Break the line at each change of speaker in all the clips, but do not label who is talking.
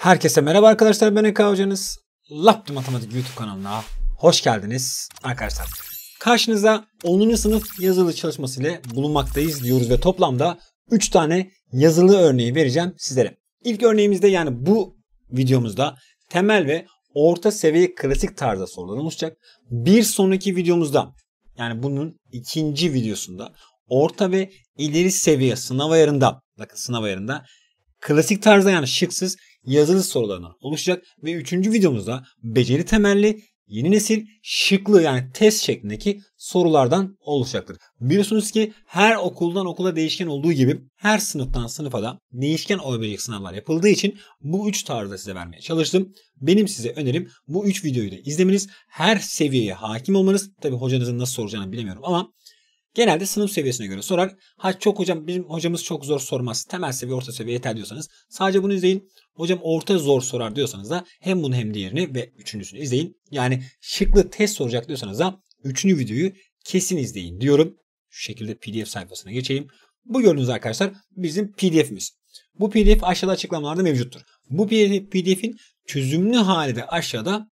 Herkese merhaba arkadaşlar ben Eka hocanız. Laptop Matematik YouTube kanalına hoş geldiniz arkadaşlar. Karşınıza 10. sınıf yazılı çalışması ile bulunmaktayız diyoruz ve toplamda 3 tane yazılı örneği vereceğim sizlere. İlk örneğimizde yani bu videomuzda temel ve orta seviye klasik tarzda sorular olacak. Bir sonraki videomuzda yani bunun ikinci videosunda orta ve ileri seviye sınav ayarında bakın sınav ayarında klasik tarzda yani şıksız yazılı sorularına oluşacak ve üçüncü videomuzda beceri temelli yeni nesil şıklı yani test şeklindeki sorulardan oluşacaktır. Biliyorsunuz ki her okuldan okula değişken olduğu gibi her sınıftan sınıfa da değişken olabilecek sınavlar yapıldığı için bu üç tarzda size vermeye çalıştım. Benim size önerim bu üç videoyu da izlemeniz, her seviyeye hakim olmanız. Tabi hocanızın nasıl soracağını bilemiyorum ama Genelde sınıf seviyesine göre sorar. Ha çok hocam bizim hocamız çok zor sormaz. Temel seviye orta seviye yeter diyorsanız sadece bunu izleyin. Hocam orta zor sorar diyorsanız da hem bunu hem diğerini ve üçüncüsünü izleyin. Yani şıklı test soracak diyorsanız da üçüncü videoyu kesin izleyin diyorum. Şu şekilde pdf sayfasına geçeyim. Bu gördüğünüz arkadaşlar bizim pdf'imiz. Bu pdf aşağıda açıklamalarda mevcuttur. Bu pdf'in çözümlü hali de aşağıda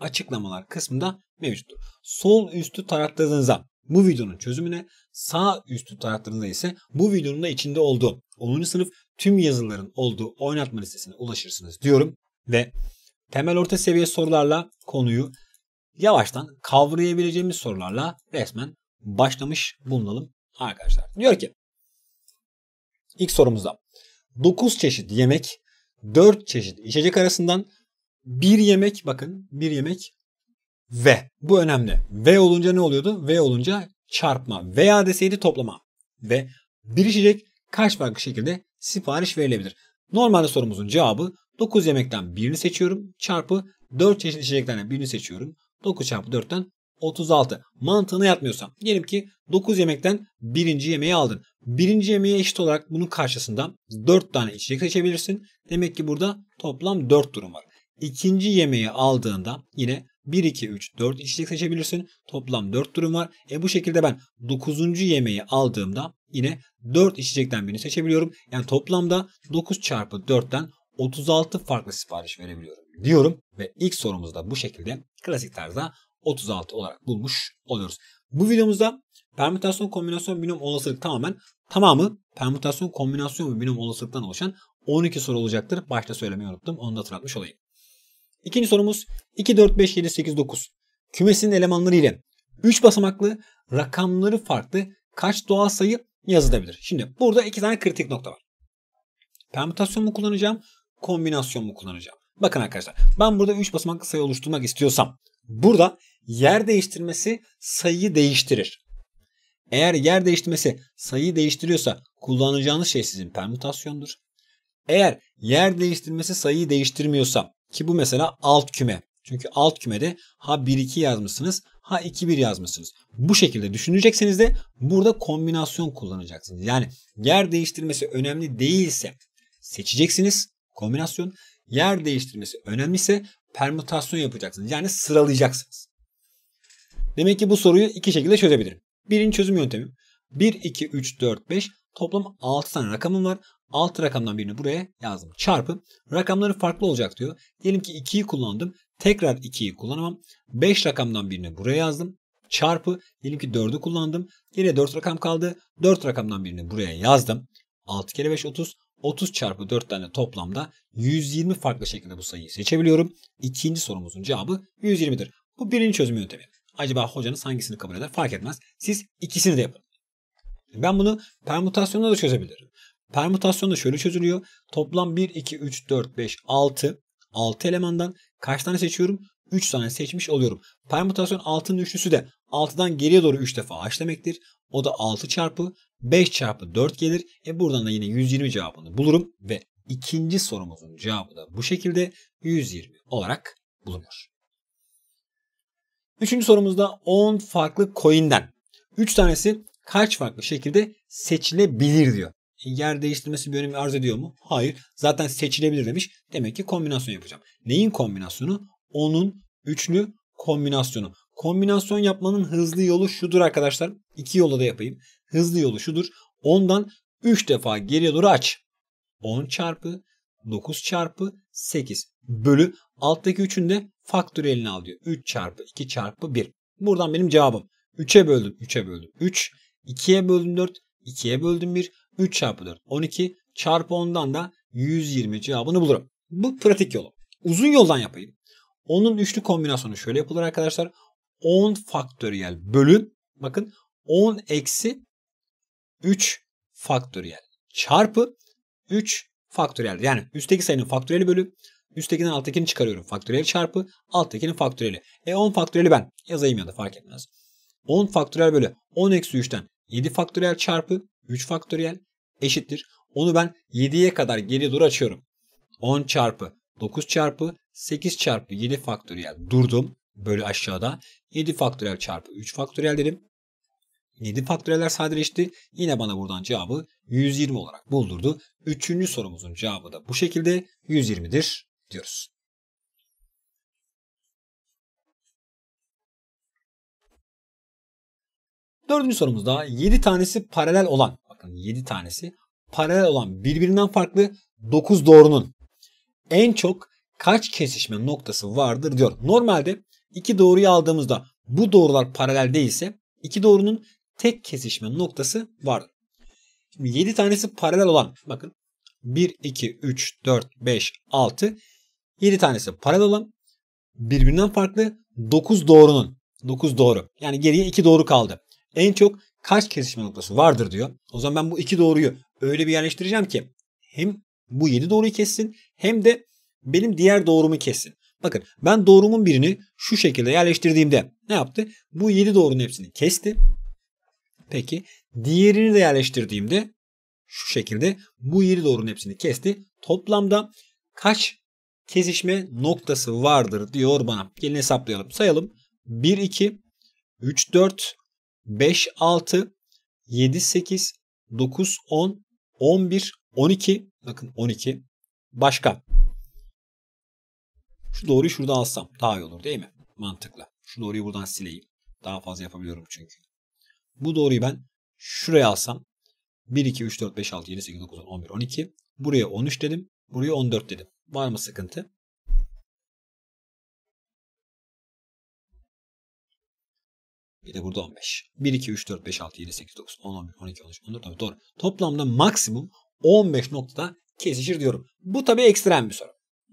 açıklamalar kısmında mevcuttur. Sol üstü taraktığınızda bu videonun çözümüne sağ üst taraflarında ise bu videonun da içinde olduğu 10. sınıf tüm yazıların olduğu oynatma listesine ulaşırsınız diyorum ve temel orta seviye sorularla konuyu yavaştan kavrayabileceğimiz sorularla resmen başlamış bulunalım arkadaşlar. Diyor ki ilk sorumuzda 9 çeşit yemek 4 çeşit içecek arasından bir yemek bakın bir yemek V Bu önemli. V olunca ne oluyordu? V olunca çarpma. Veya deseydi toplama. Ve bir içecek kaç farklı şekilde sipariş verilebilir? Normalde sorumuzun cevabı 9 yemekten birini seçiyorum çarpı 4 çeşit içeceklerden birini seçiyorum. 9 çarpı 4'ten 36. Mantığına yatmıyorsam. Diyelim ki 9 yemekten birinci yemeği aldın. Birinci yemeğe eşit olarak bunun karşısında 4 tane içecek seçebilirsin. Demek ki burada toplam 4 durum var. İkinci yemeği aldığında yine 1, 2, 3, 4 içecek seçebilirsin. Toplam 4 durum var. E bu şekilde ben 9. yemeği aldığımda yine 4 içecekten birini seçebiliyorum. Yani toplamda 9 çarpı 4'ten 36 farklı sipariş verebiliyorum diyorum. Ve ilk sorumuzda bu şekilde klasik tarzda 36 olarak bulmuş oluyoruz. Bu videomuzda permütasyon kombinasyon binom olasılık tamamen tamamı permütasyon kombinasyon ve binom olasılıktan oluşan 12 soru olacaktır. Başta söylemeyi unuttum. Onu da hatırlatmış olayım. İkinci sorumuz 2, 4, 5, 7, 8, 9. Kümesinin elemanları ile 3 basamaklı rakamları farklı kaç doğal sayı yazılabilir? Şimdi burada iki tane kritik nokta var. Permütasyon mu kullanacağım? Kombinasyon mu kullanacağım? Bakın arkadaşlar ben burada 3 basamaklı sayı oluşturmak istiyorsam burada yer değiştirmesi sayıyı değiştirir. Eğer yer değiştirmesi sayıyı değiştiriyorsa kullanacağınız şey sizin permütasyondur. Eğer yer değiştirmesi sayıyı değiştirmiyorsa ki bu mesela alt küme. Çünkü alt kümede ha 1-2 yazmışsınız, ha 2-1 yazmışsınız. Bu şekilde düşünecekseniz de burada kombinasyon kullanacaksınız. Yani yer değiştirmesi önemli değilse seçeceksiniz kombinasyon. Yer değiştirmesi önemliyse permütasyon yapacaksınız. Yani sıralayacaksınız. Demek ki bu soruyu iki şekilde çözebilirim. Birinci çözüm yöntemi 1, 2, 3, 4, 5 toplam 6 tane rakamım var alt rakamdan birini buraya yazdım. Çarpı rakamları farklı olacak diyor. Diyelim ki 2'yi kullandım. Tekrar 2'yi kullanamam. 5 rakamdan birini buraya yazdım. Çarpı diyelim ki 4'ü kullandım. Yine 4 rakam kaldı. 4 rakamdan birini buraya yazdım. 6 kere 5 30. 30 çarpı 4 tane toplamda 120 farklı şekilde bu sayıyı seçebiliyorum. İkinci sorumuzun cevabı 120'dir. Bu birinci çözüm yöntemi. Acaba hocanız hangisini kabul eder fark etmez. Siz ikisini de yapın. Ben bunu permütasyonla da çözebilirim. Permutasyon da şöyle çözülüyor. Toplam 1, 2, 3, 4, 5, 6. 6 elemandan kaç tane seçiyorum? 3 tane seçmiş oluyorum. Permutasyon 6'nın üçlüsü de 6'dan geriye doğru 3 defa aç demektir. O da 6 çarpı 5 çarpı 4 gelir. E buradan da yine 120 cevabını bulurum ve ikinci sorumuzun cevabı da bu şekilde 120 olarak bulunuyor. Üçüncü sorumuzda 10 farklı coin'den 3 tanesi kaç farklı şekilde seçilebilir diyor yer değiştirmesi bir önem arz ediyor mu? Hayır. Zaten seçilebilir demiş. Demek ki kombinasyon yapacağım. Neyin kombinasyonu? Onun üçlü kombinasyonu. Kombinasyon yapmanın hızlı yolu şudur arkadaşlar. İki yola da yapayım. Hızlı yolu şudur. Ondan 3 defa geriye doğru aç. 10 çarpı 9 çarpı 8 bölü alttaki 3'ün de faktörü eline al diyor. 3 çarpı 2 çarpı 1. Buradan benim cevabım. 3'e böldüm 3'e böldüm 3. 2'ye böldüm 4. 2'ye böldüm 1. 3 çarpı 4 12 çarpı 10'dan da 120 cevabını bulurum. Bu pratik yolu. Uzun yoldan yapayım. Onun üçlü kombinasyonu şöyle yapılır arkadaşlar. 10 faktöriyel bölün. bakın 10 eksi 3 faktöriyel çarpı 3 faktöriyel. Yani üstteki sayının faktöriyeli bölü üsttekinin alttakini çıkarıyorum. Faktöriyel çarpı alttakinin faktöriyeli. E 10 faktöriyeli ben yazayım ya da fark etmez. 10 faktöriyel bölü 10 eksi 3'ten 7 faktöriyel çarpı 3 faktöriyel eşittir. Onu ben 7'ye kadar geri dur açıyorum. 10 çarpı 9 çarpı 8 çarpı 7 faktöriyel durdum. Böyle aşağıda 7 faktöriyel çarpı 3 faktöriyel dedim. 7 faktöriyeller sadeleşti. Yine bana buradan cevabı 120 olarak buldurdu. Üçüncü sorumuzun cevabı da bu şekilde 120'dir diyoruz. Dördüncü sorumuzda daha 7 tanesi paralel olan bakın 7 tanesi paralel olan birbirinden farklı 9 doğrunun en çok kaç kesişme noktası vardır diyor. Normalde iki doğruyu aldığımızda bu doğrular paralel değilse iki doğrunun tek kesişme noktası vardır. Şimdi 7 tanesi paralel olan bakın 1, 2, 3, 4, 5, 6 7 tanesi paralel olan birbirinden farklı 9 doğrunun 9 doğru yani geriye 2 doğru kaldı en çok kaç kesişme noktası vardır diyor. O zaman ben bu iki doğruyu öyle bir yerleştireceğim ki hem bu yedi doğruyu kessin hem de benim diğer doğrumu kessin. Bakın ben doğrumun birini şu şekilde yerleştirdiğimde ne yaptı? Bu yedi doğrunun hepsini kesti. Peki diğerini de yerleştirdiğimde şu şekilde bu yedi doğrunun hepsini kesti. Toplamda kaç kesişme noktası vardır diyor bana. Gelin hesaplayalım. Sayalım. 1, 2, 3, 4, 5 6 7 8 9 10 11 12 bakın 12 başka. Şu doğruyu şuradan alsam daha iyi olur değil mi? Mantıklı. Şu doğruyu buradan sileyim. Daha fazla yapabiliyorum çünkü. Bu doğruyu ben şuraya alsam 1 2 3 4 5 6 7 8 9 10 11 12 buraya 13 dedim. Buraya 14 dedim. Var mı sıkıntı? Bir de burada 15. 1, 2, 3, 4, 5, 6, 7, 8, 9, 10, 11, 12, 13, 14. Tabii doğru. Toplamda maksimum 15 noktada kesişir diyorum. Bu tabii ekstrem bir soru.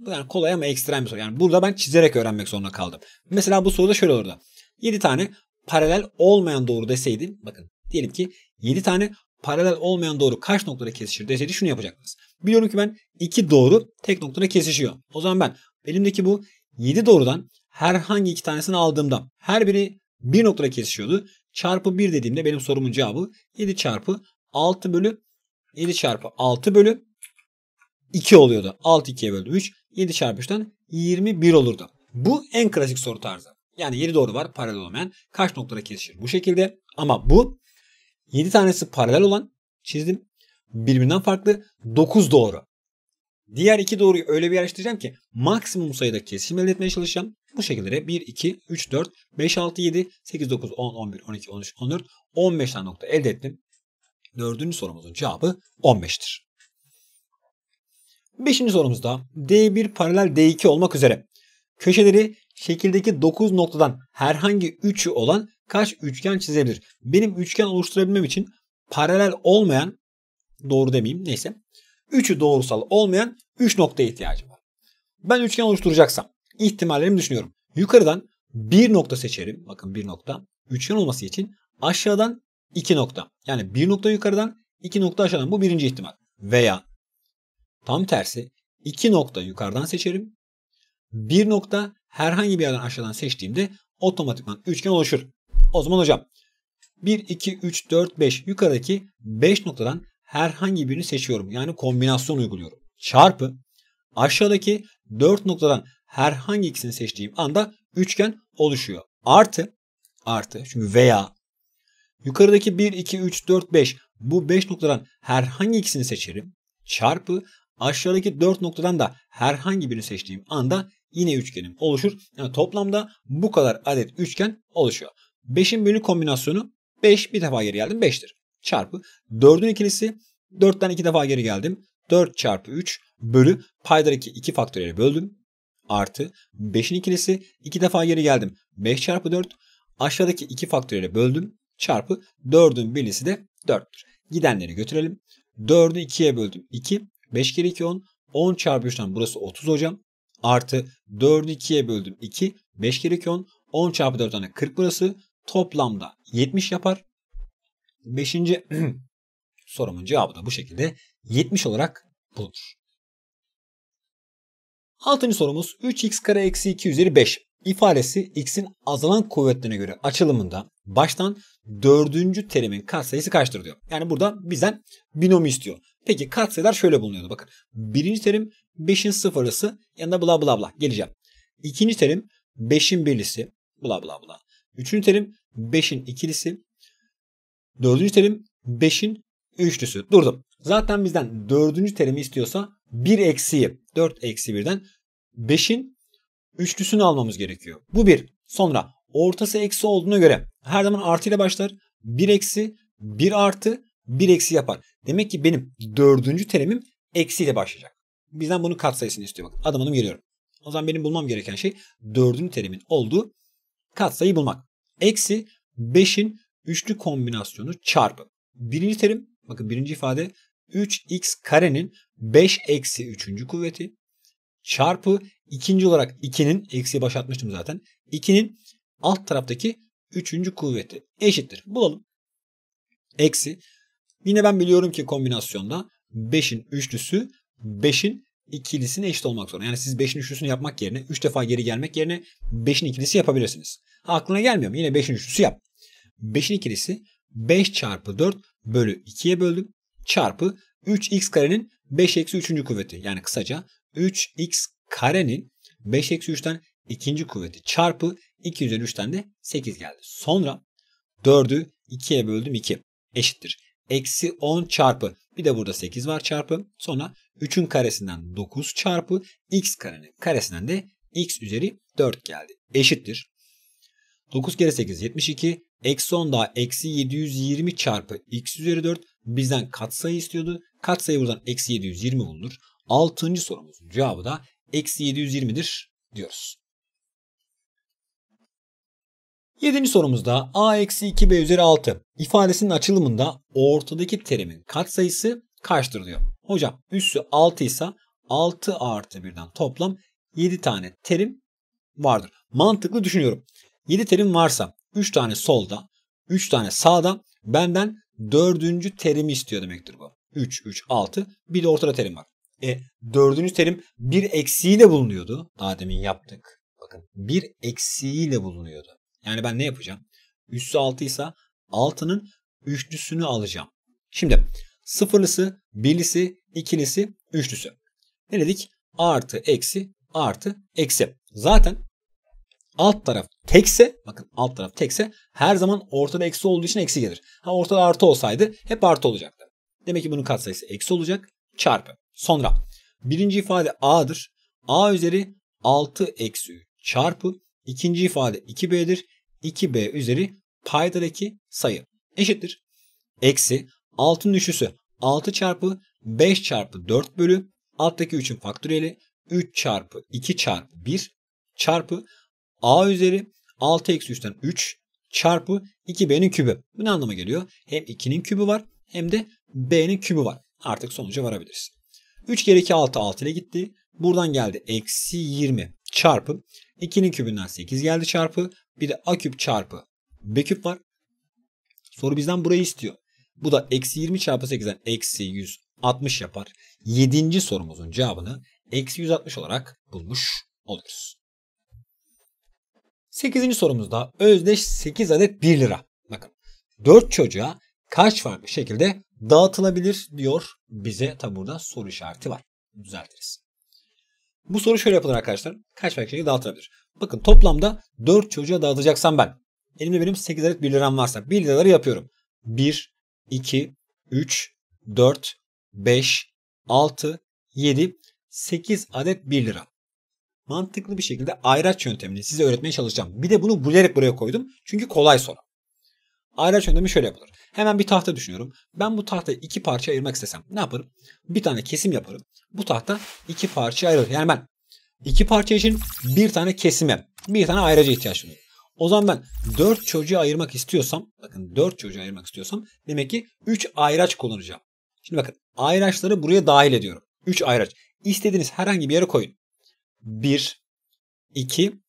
Yani kolay ama ekstrem bir soru. Yani burada ben çizerek öğrenmek zorunda kaldım. Mesela bu soruda şöyle olurdu. 7 tane paralel olmayan doğru deseydim. Bakın diyelim ki 7 tane paralel olmayan doğru kaç noktada kesişir deseydi şunu yapacaktınız. Biliyorum ki ben 2 doğru tek noktada kesişiyor. O zaman ben elimdeki bu 7 doğrudan herhangi iki tanesini aldığımda her biri bir noktada kesişiyordu. Çarpı 1 dediğimde benim sorumun cevabı 7 çarpı 6 bölü 7 çarpı 6 bölü 2 oluyordu. 6 2'ye böldüm 3. 7 çarpı 3'ten 21 olurdu. Bu en klasik soru tarzı. Yani 7 doğru var paralel olmayan kaç noktada kesişir bu şekilde. Ama bu 7 tanesi paralel olan çizdim. Birbirinden farklı 9 doğru. Diğer iki doğruyu öyle bir yerleştireceğim ki maksimum sayıda kesim elde etmeye çalışacağım. Bu şekillere 1, 2, 3, 4, 5, 6, 7, 8, 9, 10, 11, 12, 13, 14, 15 tane nokta elde ettim. Dördüncü sorumuzun cevabı 15'tir. Beşinci sorumuzda D1 paralel D2 olmak üzere köşeleri şekildeki 9 noktadan herhangi 3'ü olan kaç üçgen çizebilir? Benim üçgen oluşturabilmem için paralel olmayan doğru demeyeyim neyse. 3'ü doğrusal olmayan 3 noktaya ihtiyacım var. Ben üçgen oluşturacaksam ihtimallerimi düşünüyorum. Yukarıdan bir nokta seçerim. Bakın bir nokta. Üçgen olması için aşağıdan iki nokta. Yani bir nokta yukarıdan iki nokta aşağıdan. Bu birinci ihtimal. Veya tam tersi iki nokta yukarıdan seçerim. Bir nokta herhangi bir yerden aşağıdan seçtiğimde otomatikman üçgen oluşur. O zaman hocam 1, 2, 3, 4, 5 yukarıdaki 5 noktadan herhangi birini seçiyorum. Yani kombinasyon uyguluyorum. Çarpı aşağıdaki 4 noktadan herhangi ikisini seçtiğim anda üçgen oluşuyor. Artı, artı çünkü veya yukarıdaki 1, 2, 3, 4, 5 bu 5 noktadan herhangi ikisini seçerim. Çarpı aşağıdaki 4 noktadan da herhangi birini seçtiğim anda yine üçgenim oluşur. Yani toplamda bu kadar adet üçgen oluşuyor. 5'in bölü kombinasyonu 5 bir defa geri geldim 5'tir. Çarpı 4'ün ikilisi 4'ten 2 defa geri geldim. 4 çarpı 3 bölü paydar 2 2 böldüm artı 5'in ikilisi 2 defa geri geldim. 5 çarpı 4 aşağıdaki 2 faktöriyle böldüm çarpı 4'ün birisi de 4'tür. Gidenleri götürelim. 4'ü 2'ye böldüm 2. 5 kere 2 10. 10 çarpı 3'ten burası 30 hocam. Artı 4'ü 2'ye böldüm 2. 5 kere 2 10. 10 çarpı 4 tane 40 burası. Toplamda 70 yapar. 5. sorumun cevabı da bu şekilde 70 olarak bulunur. Altıncı sorumuz 3x kare eksi 2 üzeri 5 ifadesi x'in azalan kuvvetlerine göre açılımında baştan dördüncü terimin katsayısı kaçtır diyor. Yani burada bizden binom istiyor. Peki katsayılar şöyle bulunuyordu bakın. Birinci terim 5'in sıfırısı, yanında bla bla bla geleceğim. İkinci terim 5'in birlisi bla bla bla. Üçüncü terim 5'in ikilisi. Dördüncü terim 5'in üçlüsü. Durdum. Zaten bizden dördüncü terimi istiyorsa 1 eksiği 4 eksi 1'den 5'in üçlüsünü almamız gerekiyor. Bu bir Sonra ortası eksi olduğuna göre her zaman artı ile başlar. 1 eksi 1 artı 1 eksi yapar. Demek ki benim dördüncü terimim eksi ile başlayacak. Bizden bunun katsayısını istiyor. Bak adım adım geliyorum. O zaman benim bulmam gereken şey dördüncü terimin olduğu katsayı bulmak. Eksi 5'in üçlü kombinasyonu çarpı. Birinci terim bakın birinci ifade 3x karenin 5 eksi 3. kuvveti çarpı ikinci olarak 2'nin eksiye başlatmıştım zaten. 2'nin alt taraftaki 3. kuvveti eşittir. Bulalım. Eksi. Yine ben biliyorum ki kombinasyonda 5'in üçlüsü 5'in ikilisine eşit olmak zorunda. Yani siz 5'in üçlüsünü yapmak yerine 3 defa geri gelmek yerine 5'in ikilisi yapabilirsiniz. aklına gelmiyor mu? Yine 5'in üçlüsü yap. 5'in ikilisi 5 çarpı 4 bölü 2'ye böldüm. Çarpı 3x karenin 5 eksi 3. kuvveti yani kısaca 3x karenin 5 eksi 3'ten 2. kuvveti çarpı 2 üzeri 3'ten de 8 geldi. Sonra 4'ü 2'ye böldüm 2 eşittir. Eksi 10 çarpı bir de burada 8 var çarpı sonra 3'ün karesinden 9 çarpı x karenin karesinden de x üzeri 4 geldi. Eşittir. 9 kere 8 72 eksi 10 daha eksi 720 çarpı x üzeri 4 bizden katsayı istiyordu. Katsayı buradan eksi 720 bulunur. Altıncı sorumuzun cevabı da eksi 720'dir diyoruz. Yedinci sorumuzda a eksi 2b üzeri 6 ifadesinin açılımında ortadaki terimin katsayısı kaçtır diyor. Hocam üssü 6 ise 6 artı birden toplam 7 tane terim vardır. Mantıklı düşünüyorum. 7 terim varsa 3 tane solda, 3 tane sağda benden dördüncü terimi istiyor demektir bu. 3, 3, 6. Bir de ortada terim var. E, dördüncü terim bir eksiğiyle bulunuyordu. Daha demin yaptık. Bakın bir eksiğiyle bulunuyordu. Yani ben ne yapacağım? Üssü 6 ise 6'nın üçlüsünü alacağım. Şimdi sıfırlısı, birlisi, ikilisi, üçlüsü. Ne dedik? Artı, eksi, artı, eksi. Zaten alt taraf tekse bakın alt taraf tekse her zaman ortada eksi olduğu için eksi gelir. Ha ortada artı olsaydı hep artı olacaktı. Demek ki bunun katsayısı eksi olacak çarpı. Sonra birinci ifade a'dır. a üzeri 6 eksi çarpı ikinci ifade 2b'dir. 2b üzeri paydadaki sayı eşittir. Eksi 6'nın üçlüsü 6 çarpı 5 çarpı 4 bölü alttaki 3'ün faktöriyeli 3 çarpı 2 çarpı 1 çarpı a üzeri 6 eksi 3'ten 3 çarpı 2b'nin kübü. Bu ne anlama geliyor? Hem 2'nin kübü var hem de b'nin kübü var. Artık sonuca varabiliriz. 3 kere 2 6 6 ile gitti. Buradan geldi eksi 20 çarpı 2'nin kübünden 8 geldi çarpı bir de a küp çarpı b küp var. Soru bizden burayı istiyor. Bu da eksi 20 çarpı 8'den eksi 160 yapar. 7. sorumuzun cevabını eksi 160 olarak bulmuş oluruz. 8. sorumuzda özdeş 8 adet 1 lira. Bakın 4 çocuğa kaç farklı şekilde dağıtılabilir diyor bize. Tabi burada soru işareti var. Düzeltiriz. Bu soru şöyle yapılır arkadaşlar. Kaç farklı şekilde dağıtılabilir? Bakın toplamda 4 çocuğa dağıtacaksam ben. Elimde benim 8 adet 1 liram varsa 1 liraları yapıyorum. 1, 2, 3, 4, 5, 6, 7, 8 adet 1 lira mantıklı bir şekilde ayraç yöntemini size öğretmeye çalışacağım. Bir de bunu bilerek buraya koydum. Çünkü kolay soru. Ayraç yöntemi şöyle yapılır. Hemen bir tahta düşünüyorum. Ben bu tahtayı iki parçaya ayırmak istesem ne yaparım? Bir tane kesim yaparım. Bu tahta iki parçaya ayrılır. Yani ben iki parça için bir tane kesime, bir tane ayraca ihtiyaç duyuyorum. O zaman ben 4 çocuğu ayırmak istiyorsam, bakın 4 çocuğu ayırmak istiyorsam demek ki 3 ayraç kullanacağım. Şimdi bakın ayraçları buraya dahil ediyorum. 3 ayraç. İstediğiniz herhangi bir yere koyun. 1, 2,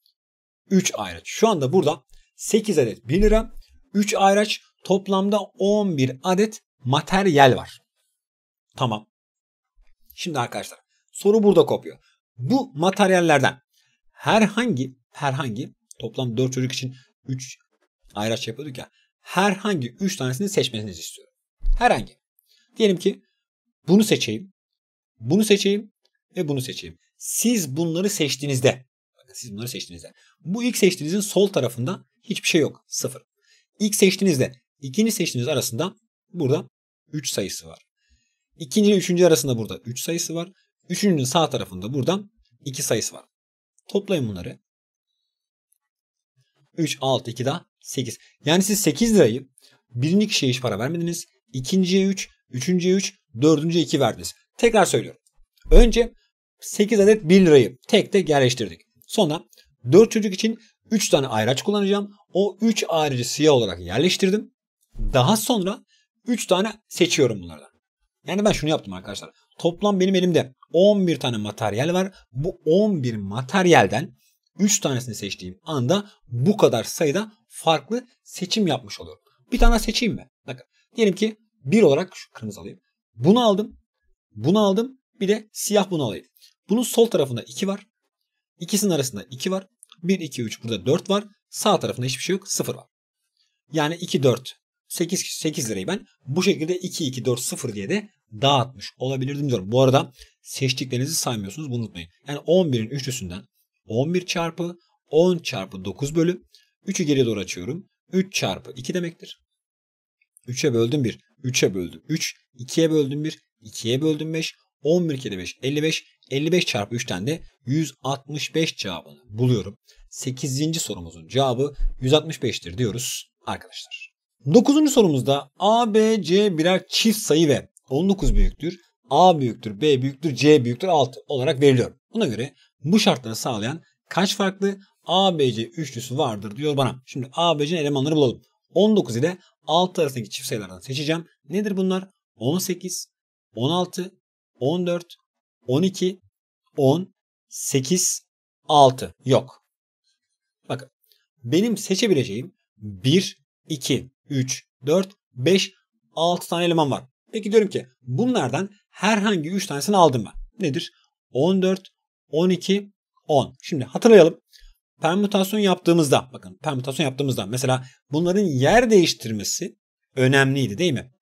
3 ayraç. Şu anda burada 8 adet 1 lira, 3 ayraç toplamda 11 adet materyal var. Tamam. Şimdi arkadaşlar soru burada kopuyor. Bu materyallerden herhangi herhangi toplam 4 çocuk için 3 ayraç yapıyorduk ya herhangi 3 tanesini seçmenizi istiyorum. Herhangi. Diyelim ki bunu seçeyim, bunu seçeyim ve bunu seçeyim. Siz bunları seçtiğinizde bakın siz bunları seçtiğinizde bu ilk seçtiğinizin sol tarafında hiçbir şey yok. Sıfır. İlk seçtiğinizde ikinci seçtiğiniz arasında burada 3 sayısı var. İkinci ile üçüncü arasında burada 3 sayısı var. Üçüncünün sağ tarafında buradan 2 sayısı var. Toplayın bunları. 3, 6, 2 daha 8. Yani siz 8 lirayı birinci kişiye hiç para vermediniz. İkinciye 3, üç, üçüncüye 3, üç, dördüncüye 2 verdiniz. Tekrar söylüyorum. Önce 8 adet 1 lirayı tek tek yerleştirdik. Sonra 4 çocuk için 3 tane ayraç kullanacağım. O 3 ayrıcı siyah olarak yerleştirdim. Daha sonra 3 tane seçiyorum bunlardan. Yani ben şunu yaptım arkadaşlar. Toplam benim elimde 11 tane materyal var. Bu 11 materyalden 3 tanesini seçtiğim anda bu kadar sayıda farklı seçim yapmış oluyorum. Bir tane seçeyim mi? Bakın diyelim ki 1 olarak şu kırmızı alayım. Bunu aldım. Bunu aldım. Bir de siyah bunu alayım. Bunun sol tarafında 2 var. İkisinin arasında 2 var. 1, 2, 3 burada 4 var. Sağ tarafında hiçbir şey yok. 0 var. Yani 2, 4, 8, 8 lirayı ben bu şekilde 2, 2, 4, 0 diye de dağıtmış olabilirdim diyorum. Bu arada seçtiklerinizi saymıyorsunuz bunu unutmayın. Yani 11'in üçlüsünden 11 çarpı 10 çarpı 9 bölü 3'ü geriye doğru açıyorum. 3 çarpı 2 demektir. 3'e böldüm 1. 3'e böldüm 3. 2'ye böldüm 1. 2'ye böldüm 5. 11 kere 5 55. 55 çarpı 3'ten de 165 cevabını buluyorum. 8. sorumuzun cevabı 165'tir diyoruz arkadaşlar. 9. sorumuzda A, B, C birer çift sayı ve 19 büyüktür, A büyüktür, B büyüktür, C büyüktür 6 olarak veriliyor. Buna göre bu şartları sağlayan kaç farklı A B C üçlüsü vardır diyor bana. Şimdi A B C'nin elemanları bulalım. 19 ile 6 arasındaki çift sayılardan seçeceğim. Nedir bunlar? 18, 16, 14, 12, 10, 8, 6 yok. Bakın benim seçebileceğim 1, 2, 3, 4, 5, 6 tane eleman var. Peki diyorum ki bunlardan herhangi 3 tanesini aldım ben. Nedir? 14, 12, 10. Şimdi hatırlayalım. Permütasyon yaptığımızda bakın permütasyon yaptığımızda mesela bunların yer değiştirmesi önemliydi değil mi?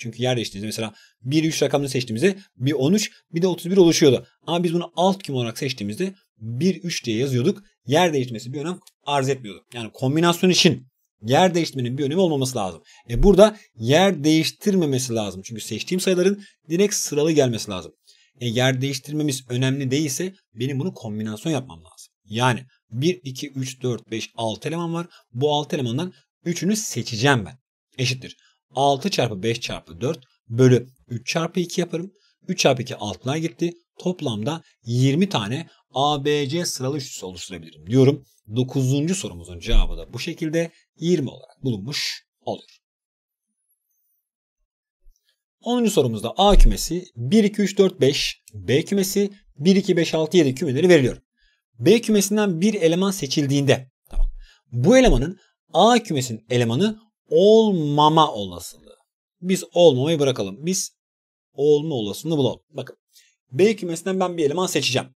Çünkü yer değiştirdi. Mesela 1-3 rakamını seçtiğimizde bir 13 bir de 31 oluşuyordu. Ama biz bunu alt küm olarak seçtiğimizde 1-3 diye yazıyorduk. Yer değiştirmesi bir önem arz etmiyordu. Yani kombinasyon için yer değiştirmenin bir önemi olmaması lazım. E burada yer değiştirmemesi lazım. Çünkü seçtiğim sayıların direkt sıralı gelmesi lazım. E yer değiştirmemiz önemli değilse benim bunu kombinasyon yapmam lazım. Yani 1, 2, 3, 4, 5, 6 eleman var. Bu 6 elemandan 3'ünü seçeceğim ben. Eşittir. 6 çarpı 5 çarpı 4 bölü 3 çarpı 2 yaparım. 3 çarpı 2 altına gitti. Toplamda 20 tane ABC sıralı üçlüsü oluşturabilirim diyorum. 9. sorumuzun cevabı da bu şekilde 20 olarak bulunmuş olur. 10. sorumuzda A kümesi 1, 2, 3, 4, 5, B kümesi 1, 2, 5, 6, 7 kümeleri veriliyor. B kümesinden bir eleman seçildiğinde tamam, bu elemanın A kümesinin elemanı olmama olasılığı. Biz olmamayı bırakalım. Biz olma olasılığını bulalım. Bakın B kümesinden ben bir eleman seçeceğim.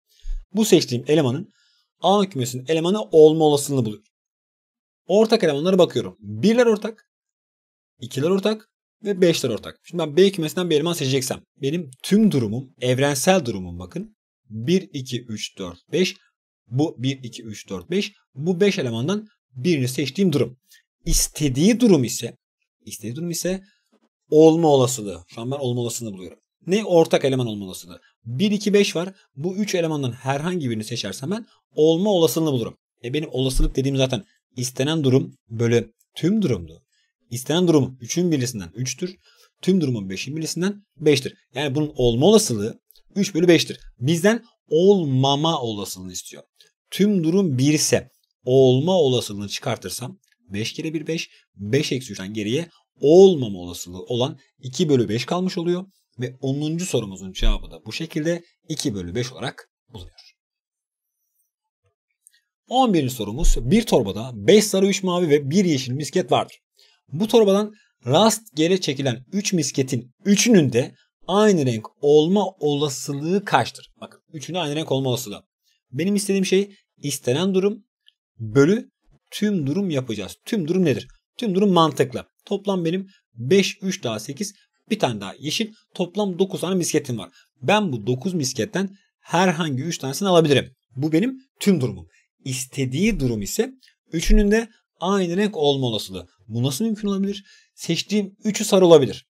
Bu seçtiğim elemanın A kümesinin elemanı olma olasılığını buluyor. Ortak elemanlara bakıyorum. Birler ortak, ikiler ortak ve beşler ortak. Şimdi ben B kümesinden bir eleman seçeceksem benim tüm durumum, evrensel durumum bakın. 1, 2, 3, 4, 5. Bu 1, 2, 3, 4, 5. Bu 5 elemandan birini seçtiğim durum. İstediği durum ise istediği durum ise olma olasılığı. Şu an ben olma olasılığını buluyorum. Ne ortak eleman olma olasılığı. 1, 2, 5 var. Bu 3 elemandan herhangi birini seçersem ben olma olasılığını bulurum. E benim olasılık dediğim zaten istenen durum böyle tüm durumdu. İstenen durum 3'ün birisinden 3'tür. Tüm durumun 5'in birisinden 5'tir. Yani bunun olma olasılığı 3 bölü 5'tir. Bizden olmama olasılığını istiyor. Tüm durum 1 ise olma olasılığını çıkartırsam 5 kere 1 5. 5 eksi 3'ten geriye olmama olasılığı olan 2 bölü 5 kalmış oluyor. Ve 10. sorumuzun cevabı da bu şekilde 2 bölü 5 olarak bulunuyor. 11. sorumuz bir torbada 5 sarı 3 mavi ve 1 yeşil misket vardır. Bu torbadan rastgele çekilen 3 misketin 3'ünün de aynı renk olma olasılığı kaçtır? Bakın 3'ünün aynı renk olma olasılığı. Benim istediğim şey istenen durum bölü tüm durum yapacağız. Tüm durum nedir? Tüm durum mantıklı. Toplam benim 5, 3 daha 8, bir tane daha yeşil. Toplam 9 tane misketim var. Ben bu 9 misketten herhangi 3 tanesini alabilirim. Bu benim tüm durumum. İstediği durum ise üçünün de aynı renk olma olasılığı. Bu nasıl mümkün olabilir? Seçtiğim 3'ü sarı olabilir.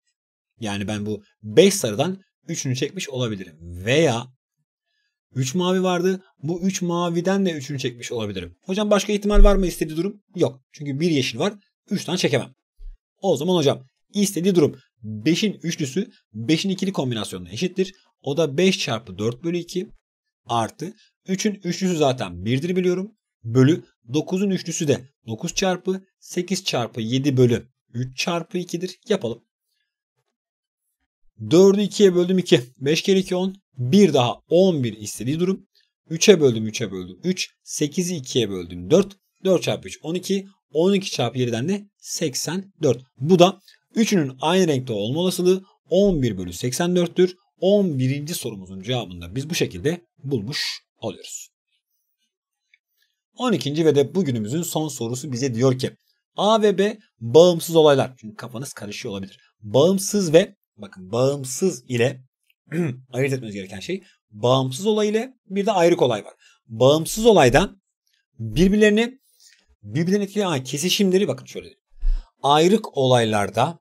Yani ben bu 5 sarıdan 3'ünü çekmiş olabilirim. Veya 3 mavi vardı. Bu 3 maviden de 3'ünü çekmiş olabilirim. Hocam başka ihtimal var mı istediği durum? Yok. Çünkü 1 yeşil var. 3 tane çekemem. O zaman hocam istediği durum 5'in üçlüsü 5'in ikili kombinasyonuna eşittir. O da 5 çarpı 4 bölü 2 artı 3'ün üçlüsü zaten 1'dir biliyorum. Bölü 9'un üçlüsü de 9 çarpı 8 çarpı 7 bölü 3 çarpı 2'dir. Yapalım. 4'ü 2'ye böldüm 2. 5 kere 2 10. Bir daha 11 istediği durum. 3'e böldüm 3'e böldüm 3. 8'i 2'ye böldüm 4. 4 çarpı 3 12. 12 çarpı 7'den de 84. Bu da üçünün aynı renkte olma olasılığı 11 bölü 84'tür. 11. sorumuzun cevabını da biz bu şekilde bulmuş oluyoruz. 12. ve de bugünümüzün son sorusu bize diyor ki A ve B bağımsız olaylar. Çünkü kafanız karışıyor olabilir. Bağımsız ve Bakın bağımsız ile ayırt etmeniz gereken şey bağımsız olay ile bir de ayrık olay var. Bağımsız olaydan birbirlerini birbirlerini etkileyen kesişimleri bakın şöyle. Ayrık olaylarda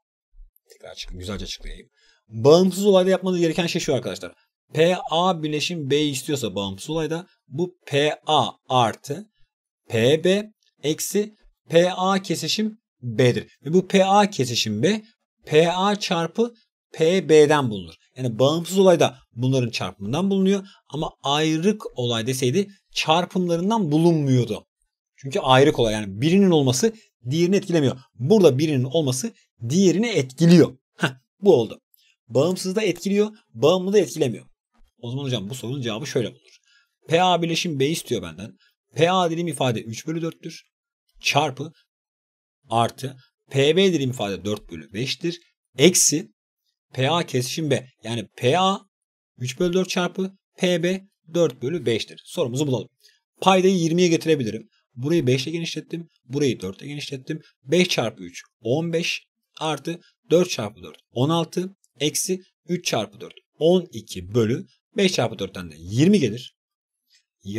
tekrar açık güzelce açıklayayım. Bağımsız olayda yapmanız gereken şey şu arkadaşlar. PA bileşim B istiyorsa bağımsız olayda bu PA artı PB eksi PA kesişim B'dir. Ve bu PA kesişim B PA çarpı P B'den bulunur. Yani bağımsız olayda bunların çarpımından bulunuyor ama ayrık olay deseydi çarpımlarından bulunmuyordu. Çünkü ayrık olay yani birinin olması diğerini etkilemiyor. Burada birinin olması diğerini etkiliyor. Heh, bu oldu. Bağımsız da etkiliyor, bağımlı da etkilemiyor. O zaman hocam bu sorunun cevabı şöyle bulunur. PA birleşim B istiyor benden. PA dilim ifade 3 bölü 4'tür. Çarpı artı PB dilim ifade 4 bölü 5'tir. Eksi PA kesişim B. Yani PA 3 bölü 4 çarpı PB 4 bölü 5'tir. Sorumuzu bulalım. Paydayı 20'ye getirebilirim. Burayı 5 ile genişlettim. Burayı 4 ile genişlettim. 5 çarpı 3 15 artı 4 çarpı 4 16 eksi 3 çarpı 4 12 bölü 5 çarpı 4'ten de 20 gelir.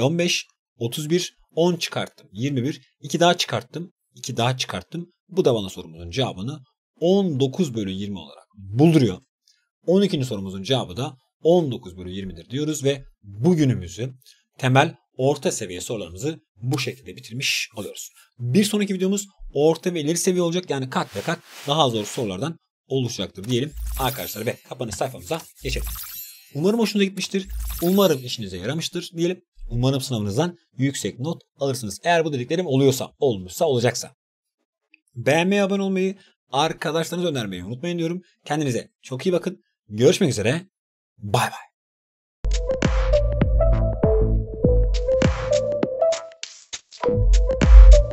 15 31 10 çıkarttım. 21 2 daha çıkarttım. 2 daha çıkarttım. Bu da bana sorumuzun cevabını 19 bölü 20 olarak bulduruyor. 12. sorumuzun cevabı da 19 bölü 20'dir diyoruz ve bugünümüzü temel orta seviye sorularımızı bu şekilde bitirmiş oluyoruz. Bir sonraki videomuz orta ve ileri seviye olacak yani kat ve kat daha zor sorulardan oluşacaktır diyelim arkadaşlar ve kapanış sayfamıza geçelim. Umarım hoşunuza gitmiştir. Umarım işinize yaramıştır diyelim. Umarım sınavınızdan yüksek not alırsınız. Eğer bu dediklerim oluyorsa, olmuşsa, olacaksa. Beğenmeyi, abone olmayı arkadaşlarınıza önermeyi unutmayın diyorum. Kendinize çok iyi bakın. Görüşmek üzere. Bay bay.